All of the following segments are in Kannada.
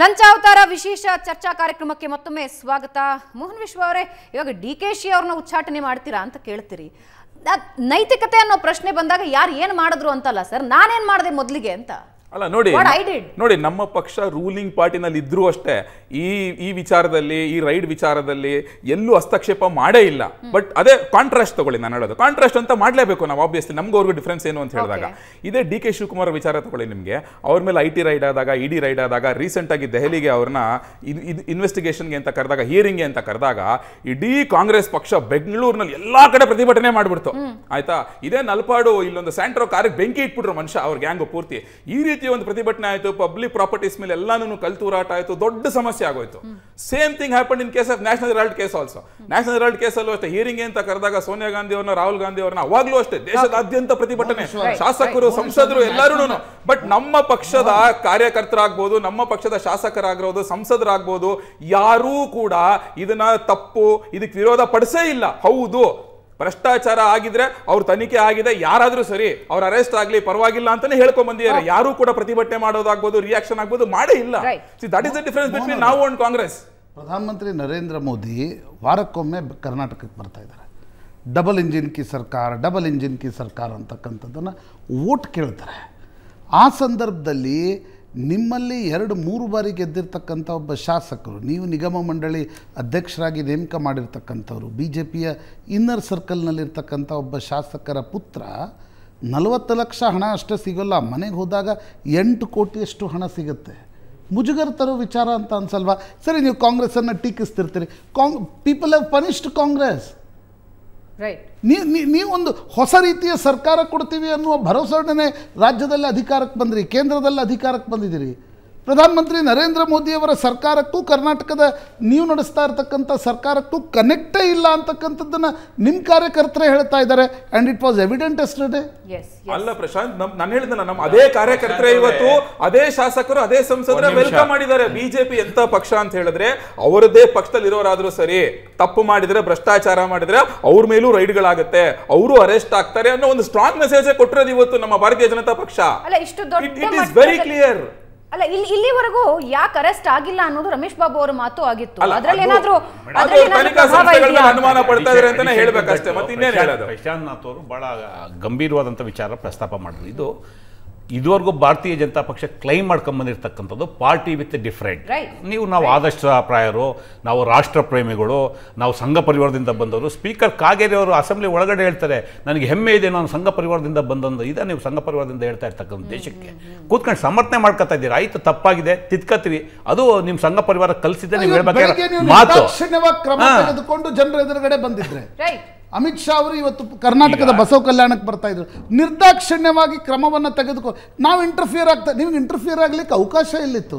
ಲಂಚಾವತಾರ ವಿಶೇಷ ಚರ್ಚಾ ಕಾರ್ಯಕ್ರಮಕ್ಕೆ ಮತ್ತೊಮ್ಮೆ ಸ್ವಾಗತ ಮೋಹನ್ ವಿಶ್ವ ಅವರೇ ಇವಾಗ ಡಿ ಕೆ ಶಿ ಅವ್ರನ್ನ ಉಚ್ಚಾಟನೆ ಮಾಡ್ತೀರಾ ಅಂತ ಕೇಳ್ತೀರಿ ನೈತಿಕತೆ ಅನ್ನೋ ಪ್ರಶ್ನೆ ಬಂದಾಗ ಯಾರು ಏನು ಮಾಡಿದ್ರು ಅಂತಲ್ಲ ಸರ್ ನಾನೇನು ಮಾಡಿದೆ ಮೊದಲಿಗೆ ಅಂತ ಅಲ್ಲ ನೋಡಿ ನೋಡಿ ನಮ್ಮ ಪಕ್ಷ ರೂಲಿಂಗ್ ಪಾರ್ಟಿನಲ್ಲಿ ಇದ್ರೂ ಅಷ್ಟೇ ಈ ಈ ವಿಚಾರದಲ್ಲಿ ಈ ರೈಡ್ ವಿಚಾರದಲ್ಲಿ ಎಲ್ಲೂ ಹಸ್ತಕ್ಷೇಪ ಮಾಡೇ ಇಲ್ಲ ಬಟ್ ಅದೇ ಕಾಂಟ್ರಾಸ್ಟ್ ತಗೊಳ್ಳಿ ನಾನು ಹೇಳೋದು ಕಾಂಟ್ರಾಸ್ಟ್ ಅಂತ ಮಾಡಲೇಬೇಕು ನಾವು ಆಬ್ವಿಯಸ್ಲಿ ನಮ್ಗೆ ಅವ್ರಿಗೂ ಡಿಫ್ರೆನ್ಸ್ ಏನು ಅಂತ ಹೇಳಿದಾಗ ಇದೇ ಡಿ ಕೆ ಶಿವಕುಮಾರ್ ವಿಚಾರ ತಗೊಳ್ಳಿ ನಿಮಗೆ ಅವ್ರ ಮೇಲೆ ಐ ಟಿ ರೈಡ್ ಆದಾಗ ಇ ಡಿ ರೈಡ್ ಆದಾಗ ರೀಸೆಂಟ್ ಆಗಿ ದೆಹಲಿಗೆ ಅವ್ರನ್ನ ಇನ್ವೆಸ್ಟಿಗೇಷನ್ಗೆ ಅಂತ ಕರೆದಾಗ ಗೆ ಅಂತ ಕರೆದಾಗ ಇಡೀ ಕಾಂಗ್ರೆಸ್ ಪಕ್ಷ ಬೆಂಗಳೂರಿನಲ್ಲಿ ಎಲ್ಲಾ ಕಡೆ ಪ್ರತಿಭಟನೆ ಮಾಡಿಬಿಡ್ತು ಆಯ್ತಾ ಇದೇ ನಲ್ಪಾಡು ಇಲ್ಲೊಂದು ಸ್ಯಾಂಟ್ರೋ ಕಾರಿಗೆ ಬೆಂಕಿ ಇಟ್ಬಿಟ್ರು ಮನುಷ್ಯ ಅವ್ರ ಗ್ಯಾಂಗ್ ಪೂರ್ತಿ ಈ ರೀತಿ ರೀತಿ ಒಂದು ಪ್ರತಿಭಟನೆ ಆಯಿತು ಪಬ್ಲಿಕ್ ಪ್ರಾಪರ್ಟೀಸ್ ಮೇಲೆ ಎಲ್ಲಾನು ಕಲ್ತೂರಾಟ ಆಯಿತು ದೊಡ್ಡ ಸಮಸ್ಯೆ ಆಗೋಯ್ತು same thing happen in case of national herald case also national herald ಕೇಸಲ್ಲೂ ಅಷ್ಟೇ ಹಿಯರಿಂಗ್ ಅಂತ ಕರೆದಾಗ ಸೋನಿಯಾ ಗಾಂಧಿ ಅವ್ರನ್ನ ರಾಹುಲ್ ಗಾಂಧಿ ಅವ್ರನ್ನ ಅವಾಗಲೂ ಅಷ್ಟೇ ದೇಶದಾದ್ಯಂತ ಪ್ರತಿಭಟನೆ ಶಾಸಕರು ಸಂಸದರು ಎಲ್ಲರೂ ಬಟ್ ನಮ್ಮ ಪಕ್ಷದ ಕಾರ್ಯಕರ್ತರಾಗ್ಬೋದು ನಮ್ಮ ಪಕ್ಷದ ಶಾಸಕರಾಗಿರೋದು ಸಂಸದರಾಗ್ಬೋದು ಯಾರೂ ಕೂಡ ಇದನ್ನ ತಪ್ಪು ಇದಕ್ಕೆ ವಿರೋಧ ಪಡಿಸೇ ಇಲ್ಲ ಹೌದು ಭ್ರಷ್ಟಾಚಾರ ಆಗಿದ್ರೆ ಅವ್ರ ತನಿಖೆ ಆಗಿದೆ ಯಾರಾದ್ರೂ ಸರಿ ಅವ್ರ ಅರೆಸ್ಟ್ ಆಗಲಿ ಪರವಾಗಿಲ್ಲ ಅಂತಾನೆ ಹೇಳ್ಕೊಂಡ್ ಬಂದಿದ್ದಾರೆ ಯಾರು ಕೂಡ ಪ್ರತಿಭಟನೆ ಮಾಡೋದಾಗ್ಬೋದು ರಿಯಾಕ್ಷನ್ ಆಗ್ಬೋದು ಮಾಡೇ ಇಲ್ಲ that is the difference between ನಾವು ಅಂಡ್ ಕಾಂಗ್ರೆಸ್ ಪ್ರಧಾನಮಂತ್ರಿ ನರೇಂದ್ರ ಮೋದಿ ವಾರಕ್ಕೊಮ್ಮೆ ಕರ್ನಾಟಕಕ್ಕೆ ಬರ್ತಾ ಇದ್ದಾರೆ ಡಬಲ್ ಇಂಜಿನ್ ಕಿ ಸರ್ಕಾರ ಡಬಲ್ ಇಂಜಿನ್ ಕಿ ಸರ್ಕಾರ ಅಂತಕ್ಕಂಥದ್ದನ್ನು ಓಟ್ ಕೇಳ್ತಾರೆ ಆ ಸಂದರ್ಭದಲ್ಲಿ ನಿಮ್ಮಲ್ಲಿ ಎರಡು ಮೂರು ಬಾರಿ ಗೆದ್ದಿರ್ತಕ್ಕಂಥ ಒಬ್ಬ ಶಾಸಕರು ನೀವು ನಿಗಮ ಮಂಡಳಿ ಅಧ್ಯಕ್ಷರಾಗಿ ನೇಮಕ ಮಾಡಿರ್ತಕ್ಕಂಥವ್ರು ಬಿ ಜೆ ಪಿಯ ಇನ್ನರ್ ಸರ್ಕಲ್ನಲ್ಲಿರ್ತಕ್ಕಂಥ ಒಬ್ಬ ಶಾಸಕರ ಪುತ್ರ ನಲವತ್ತು ಲಕ್ಷ ಹಣ ಅಷ್ಟೇ ಸಿಗೋಲ್ಲ ಮನೆಗೆ ಹೋದಾಗ ಎಂಟು ಕೋಟಿಯಷ್ಟು ಹಣ ಸಿಗುತ್ತೆ ಮುಜುಗರ ತರೋ ವಿಚಾರ ಅಂತ ಅನ್ಸಲ್ವಾ ಸರಿ ನೀವು ಕಾಂಗ್ರೆಸ್ಸನ್ನು ಟೀಕಿಸ್ತಿರ್ತೀರಿ ಕಾಂಗ್ ಪೀಪಲ್ ಹ್ಯಾವ್ ಪನಿಷ್ಡ್ ಕಾಂಗ್ರೆಸ್ ನೀವೊಂದು ಹೊಸ ರೀತಿಯ ಸರ್ಕಾರ ಕೊಡ್ತೀವಿ ಅನ್ನುವ ಭರವಸೆ ರಾಜ್ಯದಲ್ಲಿ ಅಧಿಕಾರಕ್ಕೆ ಬಂದಿರಿ ಕೇಂದ್ರದಲ್ಲಿ ಅಧಿಕಾರಕ್ಕೆ ಬಂದಿದ್ದೀರಿ ಪ್ರಧಾನಮಂತ್ರಿ ನರೇಂದ್ರ ಮೋದಿಯವರ ಸರ್ಕಾರಕ್ಕೂ ಕರ್ನಾಟಕದ ನೀವು ನಡೆಸ್ತಾ ಇರತಕ್ಕಂಥ ಸರ್ಕಾರಕ್ಕೂ ಕನೆಕ್ಟೇ ಇಲ್ಲ ಅಂತಕ್ಕಂಥದ್ದನ್ನು ನಿಮ್ಮ ಕಾರ್ಯಕರ್ತರೇ ಹೇಳ್ತಾ ಇದ್ದಾರೆ and it was evident yesterday ಅಲ್ಲ ಪ್ರಶಾಂತ್ ನಮ್ ನಾನು ಹೇಳಿದ್ನಲ್ಲ ನಮ್ಮ ಅದೇ ಕಾರ್ಯಕರ್ತರೇ ಇವತ್ತು ಅದೇ ಶಾಸಕರು ಅದೇ ಸಂಸದರ ವೆಲ್ಕಮ್ ಮಾಡಿದ್ದಾರೆ ಬಿಜೆಪಿ ಎಂತ ಪಕ್ಷ ಅಂತ ಹೇಳಿದ್ರೆ ಅವರದೇ ಪಕ್ಷದಲ್ಲಿ ಪಕ್ಷದಲ್ಲಿರೋರಾದ್ರೂ ಸರಿ ತಪ್ಪು ಮಾಡಿದ್ರೆ ಭ್ರಷ್ಟಾಚಾರ ಮಾಡಿದ್ರೆ ಅವ್ರ ಮೇಲೂ ರೈಡ್ಗಳಾಗುತ್ತೆ ಅವರು ಅರೆಸ್ಟ್ ಆಗ್ತಾರೆ ಅನ್ನೋ ಒಂದು ಸ್ಟ್ರಾಂಗ್ ಮೆಸೇಜ್ ಕೊಟ್ಟಿರೋದು ಇವತ್ತು ನಮ್ಮ ಭಾರತೀಯ ಜನತಾ ಪಕ್ಷ ಇಟ್ ಇಸ್ ವೆರಿ ಕ್ಲಿಯರ್ ಅಲ್ಲ ಇಲ್ಲಿ ಇಲ್ಲಿವರೆಗೂ ಯಾಕೆ ಅರೆಸ್ಟ್ ಆಗಿಲ್ಲ ಅನ್ನೋದು ರಮೇಶ್ ಬಾಬು ಅವರ ಮಾತು ಆಗಿತ್ತು ಅದರಲ್ಲಿ ಏನಾದರೂ ಅನುಮಾನ ಪಡ್ತಾ ಇದ್ದಾರೆ ಅಂತಾನೆ ಹೇಳಬೇಕಷ್ಟೇ ಮತ್ತೆ ಹೇಳೋದು ಪ್ರಶಾಂತ್ ನಾಥ್ ಅವರು ಬಹಳ ಗಂಭೀರವಾದಂಥ ವಿಚಾರ ಪ್ರಸ್ತಾಪ ಮಾಡಿದ್ರು ಇದು ಇದುವರೆಗೂ ಭಾರತೀಯ ಜನತಾ ಪಕ್ಷ ಕ್ಲೈಮ್ ಬಂದಿರತಕ್ಕಂಥದ್ದು ಪಾರ್ಟಿ ವಿತ್ ಡಿಫ್ರೆಂಟ್ ನೀವು ನಾವು ಪ್ರಾಯರು ನಾವು ರಾಷ್ಟ್ರ ಪ್ರೇಮಿಗಳು ನಾವು ಸಂಘ ಪರಿವಾರದಿಂದ ಬಂದವರು ಸ್ಪೀಕರ್ ಕಾಗೇರಿ ಅವರು ಅಸೆಂಬ್ಲಿ ಒಳಗಡೆ ಹೇಳ್ತಾರೆ ನನಗೆ ಹೆಮ್ಮೆ ಇದೆ ನಾನು ಸಂಘ ಪರಿವಾರದಿಂದ ಬಂದಂದು ಇದ ನೀವು ಸಂಘ ಪರಿವಾರದಿಂದ ಹೇಳ್ತಾ ಇರ್ತಕ್ಕಂಥ ದೇಶಕ್ಕೆ ಕೂತ್ಕೊಂಡು ಸಮರ್ಥನೆ ಮಾಡ್ಕೊತಾ ಇದ್ದೀರಾ ಆಯ್ತು ತಪ್ಪಾಗಿದೆ ತಿತ್ಕತ್ತೀವಿ ಅದು ನಿಮ್ಮ ಸಂಘ ಪರಿವಾರ ಕಲಿಸಿದ್ದೆ ನೀವು ಹೇಳ್ಬೇಕಾದ್ರೆ ಮಾತು ಕ್ರಮ ತೆಗೆದುಕೊಂಡು ಜನರ ಎದುರುಗಡೆ ಬಂದಿದ್ರೆ ಅಮಿತ್ ಶಾ ಅವರು ಇವತ್ತು ಕರ್ನಾಟಕದ ಬಸವ ಕಲ್ಯಾಣಕ್ಕೆ ಬರ್ತಾ ಇದ್ರು ನಿರ್ದಾಕ್ಷಿಣ್ಯವಾಗಿ ಕ್ರಮವನ್ನು ತೆಗೆದುಕೊ ನಾವು ಇಂಟರ್ಫಿಯರ್ ಆಗ್ತಾ ನಿಮ್ಗೆ ಇಂಟರ್ಫಿಯರ್ ಆಗಲಿಕ್ಕೆ ಅವಕಾಶ ಇಲ್ಲಿತ್ತು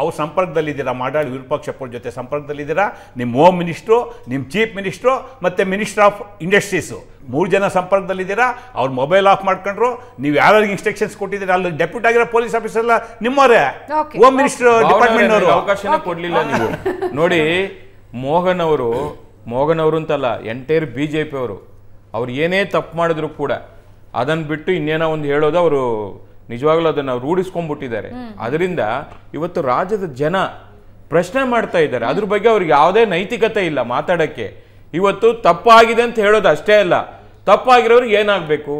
ಅವ್ರ ಸಂಪರ್ಕದಲ್ಲಿದ್ದೀರಾ ಮಾಡಾಳ್ ವಿರೂಪಾಕ್ಷಪ್ಪ ಜೊತೆ ಸಂಪರ್ಕದಲ್ಲಿದ್ದೀರಾ ನಿಮ್ಮ ಹೋಮ್ ಮಿನಿಸ್ಟ್ರು ನಿಮ್ಮ ಚೀಫ್ ಮಿನಿಸ್ಟ್ರು ಮತ್ತು ಮಿನಿಸ್ಟ್ರ್ ಆಫ್ ಇಂಡಸ್ಟ್ರೀಸು ಮೂರು ಜನ ಸಂಪರ್ಕದಲ್ಲಿದ್ದೀರಾ ಅವ್ರು ಮೊಬೈಲ್ ಆಫ್ ಮಾಡ್ಕೊಂಡ್ರು ನೀವು ಯಾರ್ಯಾರಿಗೆ ಇನ್ಸ್ಟ್ರಕ್ಷನ್ಸ್ ಕೊಟ್ಟಿದ್ದೀರಾ ಅಲ್ಲಿ ಡೆಪ್ಯೂಟ್ ಆಗಿರೋ ಪೊಲೀಸ್ ಆಫೀಸರ್ ಎಲ್ಲ ನಿಮ್ಮವರೇ ಹೋಮ್ ಮಿನಿಸ್ಟರ್ ಡಿಪಾರ್ಟ್ಮೆಂಟ್ ಅವರು ಅವಕಾಶನೇ ಕೊಡಲಿಲ್ಲ ನೀವು ನೋಡಿ ಮೋಹನ್ ಅವರು ಮೋಹನ್ ಅವರು ಅಂತಲ್ಲ ಎಂಟೈರ್ ಬಿ ಜೆ ಪಿ ಅವರು ಅವ್ರು ಏನೇ ತಪ್ಪು ಮಾಡಿದ್ರು ಕೂಡ ಅದನ್ನು ಬಿಟ್ಟು ಇನ್ನೇನೋ ಒಂದು ಹೇಳೋದು ಅವರು ನಿಜವಾಗ್ಲೂ ಅದನ್ನು ರೂಢಿಸ್ಕೊಂಡ್ಬಿಟ್ಟಿದ್ದಾರೆ ಅದರಿಂದ ಇವತ್ತು ರಾಜ್ಯದ ಜನ ಪ್ರಶ್ನೆ ಮಾಡ್ತಾ ಇದ್ದಾರೆ ಅದ್ರ ಬಗ್ಗೆ ಅವ್ರಿಗೆ ಯಾವುದೇ ನೈತಿಕತೆ ಇಲ್ಲ ಮಾತಾಡಕ್ಕೆ ಇವತ್ತು ತಪ್ಪಾಗಿದೆ ಅಂತ ಹೇಳೋದು ಅಷ್ಟೇ ಅಲ್ಲ ತಪ್ಪಾಗಿರೋರಿಗೆ ಏನಾಗಬೇಕು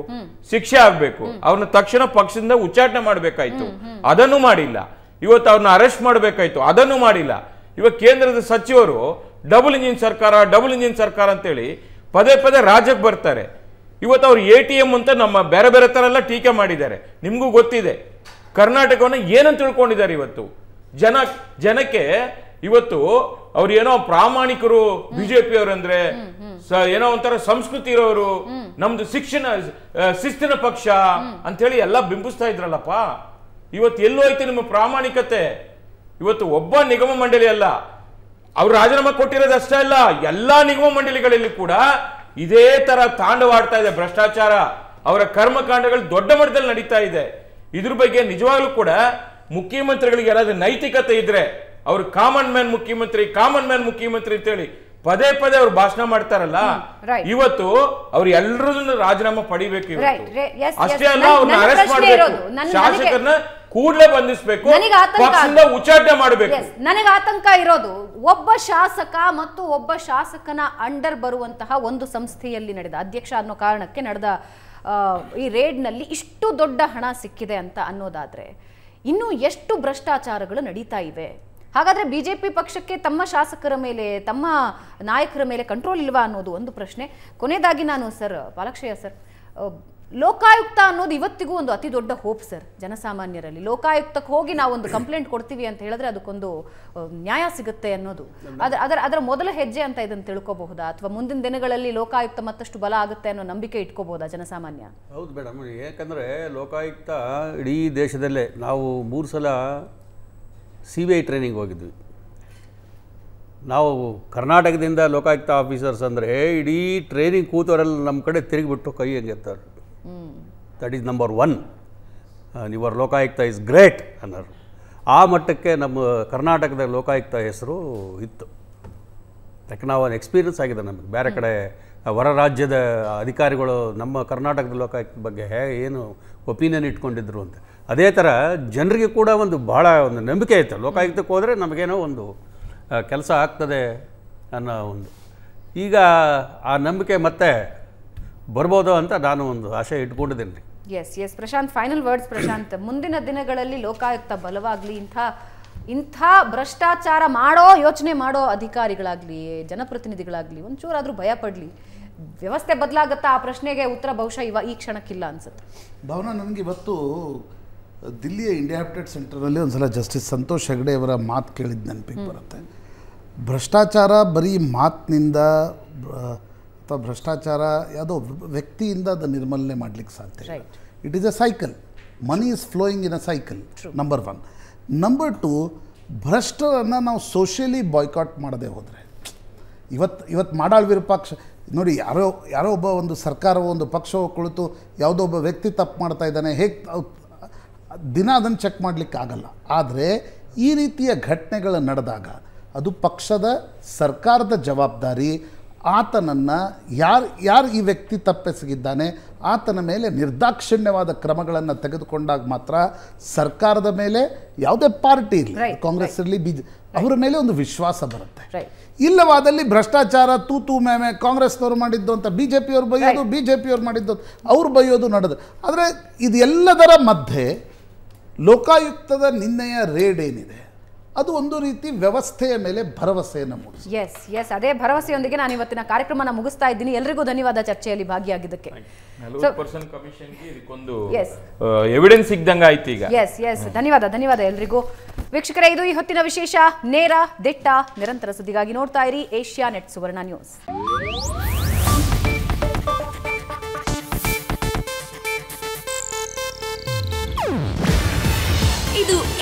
ಶಿಕ್ಷೆ ಆಗಬೇಕು ಅವ್ರನ್ನ ತಕ್ಷಣ ಪಕ್ಷದಿಂದ ಉಚ್ಚಾಟನೆ ಮಾಡಬೇಕಾಯ್ತು ಅದನ್ನು ಮಾಡಿಲ್ಲ ಇವತ್ತು ಅವ್ರನ್ನ ಅರೆಸ್ಟ್ ಮಾಡಬೇಕಾಯ್ತು ಅದನ್ನು ಮಾಡಿಲ್ಲ ಇವಾಗ ಕೇಂದ್ರದ ಸಚಿವರು ಡಬಲ್ ಇಂಜಿನ್ ಸರ್ಕಾರ ಡಬಲ್ ಇಂಜಿನ್ ಸರ್ಕಾರ ಅಂತೇಳಿ ಪದೇ ಪದೇ ರಾಜ್ಯಕ್ಕೆ ಬರ್ತಾರೆ ಇವತ್ತು ಅವರು ಎ ಟಿ ಎಂ ಅಂತ ನಮ್ಮ ಬೇರೆ ಬೇರೆ ಥರ ಎಲ್ಲ ಟೀಕೆ ಮಾಡಿದ್ದಾರೆ ನಿಮಗೂ ಗೊತ್ತಿದೆ ಕರ್ನಾಟಕವನ್ನು ಏನಂತ ತಿಳ್ಕೊಂಡಿದ್ದಾರೆ ಇವತ್ತು ಜನ ಜನಕ್ಕೆ ಇವತ್ತು ಅವ್ರು ಏನೋ ಪ್ರಾಮಾಣಿಕರು ಬಿಜೆಪಿ ಅವರಂದ್ರೆ ಏನೋ ಒಂಥರ ಸಂಸ್ಕೃತಿ ಇರೋರು ನಮ್ದು ಶಿಕ್ಷಣ ಶಿಸ್ತಿನ ಪಕ್ಷ ಅಂತ ಹೇಳಿ ಎಲ್ಲ ಬಿಂಬಿಸ್ತಾ ಇದ್ರಲ್ಲಪ್ಪ ಇವತ್ತು ಎಲ್ಲೋಯ್ತು ನಿಮ್ಮ ಪ್ರಾಮಾಣಿಕತೆ ಇವತ್ತು ಒಬ್ಬ ನಿಗಮ ಮಂಡಳಿ ಅಲ್ಲ ಅವ್ರು ರಾಜೀನಾಮೆ ಕೊಟ್ಟಿರೋದು ಅಷ್ಟೇ ಅಲ್ಲ ಎಲ್ಲಾ ನಿಗಮ ಮಂಡಳಿಗಳಲ್ಲಿ ಕೂಡ ಇದೇ ತರ ತಾಂಡವಾಡ್ತಾ ಇದೆ ಭ್ರಷ್ಟಾಚಾರ ಅವರ ಕರ್ಮಕಾಂಡಗಳು ದೊಡ್ಡ ಮಟ್ಟದಲ್ಲಿ ನಡೀತಾ ಇದೆ ಇದ್ರ ಬಗ್ಗೆ ನಿಜವಾಗ್ಲೂ ಕೂಡ ಮುಖ್ಯಮಂತ್ರಿಗಳಿಗೆ ಯಾರಾದ್ರೂ ನೈತಿಕತೆ ಇದ್ರೆ ಅವರು ಕಾಮನ್ ಮ್ಯಾನ್ ಮುಖ್ಯಮಂತ್ರಿ ಕಾಮನ್ ಮ್ಯಾನ್ ಮುಖ್ಯಮಂತ್ರಿ ಅಂತ ಹೇಳಿ ಪದೇ ಪದೇ ಅವ್ರು ಭಾಷಣ ಮಾಡ್ತಾರಲ್ಲ ಇವತ್ತು ಅವ್ರು ಎಲ್ರದನ್ನ ರಾಜೀನಾಮೆ ಪಡಿಬೇಕು ಇವತ್ತು ಅಷ್ಟೇ ಅಲ್ಲ ಅವ್ರನ್ನ ಅರೆಸ್ಟ್ ಮಾಡಬೇಕು ಶಾಸಕರನ್ನ ಕೂಡಲೇ ಬಂಧಿಸಬೇಕು ಉಚ್ಚಾಟನೆ ಮಾಡಬೇಕು ನನಗೆ ಆತಂಕ ಇರೋದು ಒಬ್ಬ ಶಾಸಕ ಮತ್ತು ಒಬ್ಬ ಶಾಸಕನ ಅಂಡರ್ ಬರುವಂತಹ ಒಂದು ಸಂಸ್ಥೆಯಲ್ಲಿ ನಡೆದ ಅಧ್ಯಕ್ಷ ಅನ್ನೋ ಕಾರಣಕ್ಕೆ ನಡೆದ ಈ ರೇಡ್ ನಲ್ಲಿ ಇಷ್ಟು ದೊಡ್ಡ ಹಣ ಸಿಕ್ಕಿದೆ ಅಂತ ಅನ್ನೋದಾದ್ರೆ ಇನ್ನೂ ಎಷ್ಟು ಭ್ರಷ್ಟಾಚಾರಗಳು ನಡೀತಾ ಇವೆ ಹಾಗಾದ್ರೆ ಬಿಜೆಪಿ ಪಕ್ಷಕ್ಕೆ ತಮ್ಮ ಶಾಸಕರ ಮೇಲೆ ತಮ್ಮ ನಾಯಕರ ಮೇಲೆ ಕಂಟ್ರೋಲ್ ಇಲ್ವಾ ಅನ್ನೋದು ಒಂದು ಪ್ರಶ್ನೆ ಕೊನೆಯದಾಗಿ ನಾನು ಸರ್ ಪಾಲಕ್ಷಯ್ಯ ಸರ್ ಲೋಕಾಯುಕ್ತ ಅನ್ನೋದು ಇವತ್ತಿಗೂ ಒಂದು ಅತಿ ದೊಡ್ಡ ಹೋಪ್ ಸರ್ ಜನಸಾಮಾನ್ಯರಲ್ಲಿ ಲೋಕಾಯುಕ್ತಕ್ಕೆ ಹೋಗಿ ನಾವು ಒಂದು ಕಂಪ್ಲೇಂಟ್ ಕೊಡ್ತೀವಿ ಅಂತ ಹೇಳಿದ್ರೆ ಅದಕ್ಕೊಂದು ನ್ಯಾಯ ಸಿಗುತ್ತೆ ಅನ್ನೋದು ಅದರ ಅದರ ಅದರ ಮೊದಲ ಹೆಜ್ಜೆ ಅಂತ ಇದನ್ನು ತಿಳ್ಕೋಬಹುದಾ ಅಥವಾ ಮುಂದಿನ ದಿನಗಳಲ್ಲಿ ಲೋಕಾಯುಕ್ತ ಮತ್ತಷ್ಟು ಬಲ ಆಗುತ್ತೆ ಅನ್ನೋ ನಂಬಿಕೆ ಇಟ್ಕೋಬಹುದಾ ಜನಸಾಮಾನ್ಯ ಹೌದು ಮೇಡಮ್ ಯಾಕಂದ್ರೆ ಲೋಕಾಯುಕ್ತ ಇಡೀ ದೇಶದಲ್ಲೇ ನಾವು ಮೂರು ಸಲ ಸಿ ಬಿ ಐ ಟ್ರೈನಿಂಗ್ ಹೋಗಿದ್ವಿ ನಾವು ಕರ್ನಾಟಕದಿಂದ ಲೋಕಾಯುಕ್ತ ಆಫೀಸರ್ಸ್ ಅಂದರೆ ಇಡೀ ಟ್ರೈನಿಂಗ್ ಕೂತವರೆಲ್ಲ ನಮ್ಮ ಕಡೆ ತಿರುಗಿಬಿಟ್ಟು ಕೈ ಹೆಂಗೆತ್ತಾರೆ ದಟ್ ಈಸ್ ನಂಬರ್ ಒನ್ ಇವರ ಲೋಕಾಯುಕ್ತ ಇಸ್ ಗ್ರೇಟ್ ಅನ್ನೋರು ಆ ಮಟ್ಟಕ್ಕೆ ನಮ್ಮ ಕರ್ನಾಟಕದ ಲೋಕಾಯುಕ್ತ ಹೆಸರು ಇತ್ತು ಯಾಕೆ ನಾವು ಒಂದು ಎಕ್ಸ್ಪೀರಿಯನ್ಸ್ ಆಗಿದೆ ನಮಗೆ ಬೇರೆ ಕಡೆ ಹೊರ ರಾಜ್ಯದ ಅಧಿಕಾರಿಗಳು ನಮ್ಮ ಕರ್ನಾಟಕದ ಲೋಕಾಯುಕ್ತ ಬಗ್ಗೆ ಹೇ ಏನು ಒಪಿನಿಯನ್ ಇಟ್ಕೊಂಡಿದ್ರು ಅಂತ ಅದೇ ಥರ ಜನರಿಗೆ ಕೂಡ ಒಂದು ಭಾಳ ಒಂದು ನಂಬಿಕೆ ಇತ್ತು ಲೋಕಾಯುಕ್ತಕ್ಕೆ ಹೋದರೆ ನಮಗೇನೋ ಒಂದು ಕೆಲಸ ಆಗ್ತದೆ ಅನ್ನೋ ಒಂದು ಈಗ ಆ ನಂಬಿಕೆ ಮತ್ತೆ ಬರ್ಬೋದು ಅಂತ ನಾನು ಒಂದು ಆಶೆ ಇಟ್ಕೊಂಡಿದ್ದೀನಿ yes yes Prashant final words Prashant ಮುಂದಿನ ದಿನಗಳಲ್ಲಿ ಲೋಕಾಯುಕ್ತ ಬಲವಾಗಲಿ ಇಂಥ ಇಂಥ ಭ್ರಷ್ಟಾಚಾರ ಮಾಡೋ ಯೋಚನೆ ಮಾಡೋ ಅಧಿಕಾರಿಗಳಾಗ್ಲಿ ಜನಪ್ರತಿನಿಧಿಗಳಾಗ್ಲಿ ಒಂಚೂರಾದರೂ ಭಯ ಪಡಲಿ ವ್ಯವಸ್ಥೆ ಬದಲಾಗತ್ತಾ ಆ ಪ್ರಶ್ನೆಗೆ ಉತ್ತರ ಬಹುಶಃ ಇವ ಈ ಕ್ಷಣಕ್ಕಿಲ್ಲ ಅನ್ಸುತ್ತೆ ಭವನ ನನಗೆ ಇವತ್ತು ದಿಲ್ಲಿಯ ಇಂಡಿಯಾ ಹ್ಯಾಪ್ಟೆಡ್ ಸೆಂಟರ್ನಲ್ಲಿ ಒಂದು ಸಲ ಜಸ್ಟಿಸ್ ಸಂತೋಷ್ ಹೆಗಡೆ ಅವರ ಮಾತು ಕೇಳಿದ ನೆನಪಿಗೆ ಬರುತ್ತೆ ಭ್ರಷ್ಟಾಚಾರ ಬರೀ ಮಾತಿನಿಂದ ಅಥವಾ ಭ್ರಷ್ಟಾಚಾರ ಯಾವುದೋ ವ್ಯಕ್ತಿಯಿಂದ ಅದು ನಿರ್ಮೂಲನೆ ಮಾಡಲಿಕ್ಕೆ ಸಾಧ್ಯ it is a cycle money is flowing in a cycle number one number two ಭ್ರಷ್ಟರನ್ನು ನಾವು ಸೋಷಿಯಲಿ ಬಾಯ್ಕಾಟ್ ಮಾಡದೆ ಹೋದರೆ ಇವತ್ತು ಇವತ್ತು ಮಾಡಾಳ್ ಪಕ್ಷ ನೋಡಿ ಯಾರೋ ಯಾರೋ ಒಬ್ಬ ಒಂದು ಸರ್ಕಾರವೋ ಒಂದು ಪಕ್ಷವೋ ಕುಳಿತು ಯಾವುದೋ ಒಬ್ಬ ವ್ಯಕ್ತಿ ತಪ್ಪು ಮಾಡ್ತಾ ಇದ್ದಾನೆ ಹೇಗೆ ದಿನ ಅದನ್ನು ಚೆಕ್ ಮಾಡಲಿಕ್ಕೆ ಆಗಲ್ಲ ಆದರೆ ಈ ರೀತಿಯ ಘಟನೆಗಳು ನಡೆದಾಗ ಅದು ಪಕ್ಷದ ಸರ್ಕಾರದ ಜವಾಬ್ದಾರಿ ಆತನನ್ನು ಯಾರು ಯಾರು ಈ ವ್ಯಕ್ತಿ ತಪ್ಪೆಸಗಿದ್ದಾನೆ ಆತನ ಮೇಲೆ ನಿರ್ದಾಕ್ಷಿಣ್ಯವಾದ ಕ್ರಮಗಳನ್ನು ತೆಗೆದುಕೊಂಡಾಗ ಮಾತ್ರ ಸರ್ಕಾರದ ಮೇಲೆ ಯಾವುದೇ ಪಾರ್ಟಿ ಇರಲಿ ಕಾಂಗ್ರೆಸ್ ಇರಲಿ ಬಿ ಅವರ ಮೇಲೆ ಒಂದು ವಿಶ್ವಾಸ ಬರುತ್ತೆ ಇಲ್ಲವಾದಲ್ಲಿ ಭ್ರಷ್ಟಾಚಾರ ತೂತು ಮೇಮೆ ಕಾಂಗ್ರೆಸ್ನವ್ರು ಮಾಡಿದ್ದು ಅಂತ ಬಿ ಜೆ ಪಿಯವ್ರು ಬೈಯೋದು ಬಿ ಜೆ ಪಿಯವ್ರು ಮಾಡಿದ್ದು ಅವ್ರು ಬೈಯೋದು ನಡೆದು ಆದರೆ ಇದೆಲ್ಲದರ ಮಧ್ಯೆ ಲೋಕಾಯುಕ್ತದ ನಿನ್ನೆಯ ರೇಡ್ ಏನಿದೆ ಅದು ಒಂದು ರೀತಿ ವ್ಯವಸ್ಥೆಯ ಮೇಲೆ ಭರವಸೆಯನ್ನು ಮೂಡಿಸಿ ಎಸ್ ಎಸ್ ಅದೇ ಭರವಸೆಯೊಂದಿಗೆ ನಾನು ಇವತ್ತಿನ ಕಾರ್ಯಕ್ರಮನ ಮುಗಿಸ್ತಾ ಇದ್ದೀನಿ ಎಲ್ರಿಗೂ ಧನ್ಯವಾದ ಚರ್ಚೆಯಲ್ಲಿ ಭಾಗಿಯಾಗಿದ್ದಕ್ಕೆ ಎವಿಡೆನ್ಸ್ ಸಿಗ್ದಂಗ ಆಯ್ತು ಈಗ ಎಸ್ ಎಸ್ ಧನ್ಯವಾದ ಧನ್ಯವಾದ ಎಲ್ರಿಗೂ ವೀಕ್ಷಕರೇ ಇದು ಈ ಹೊತ್ತಿನ ವಿಶೇಷ ನೇರ ದಿಟ್ಟ ನಿರಂತರ ಸುದ್ದಿಗಾಗಿ ನೋಡ್ತಾ ಇರಿ ಏಷ್ಯಾ ನೆಟ್ ಸುವರ್ಣ ನ್ಯೂಸ್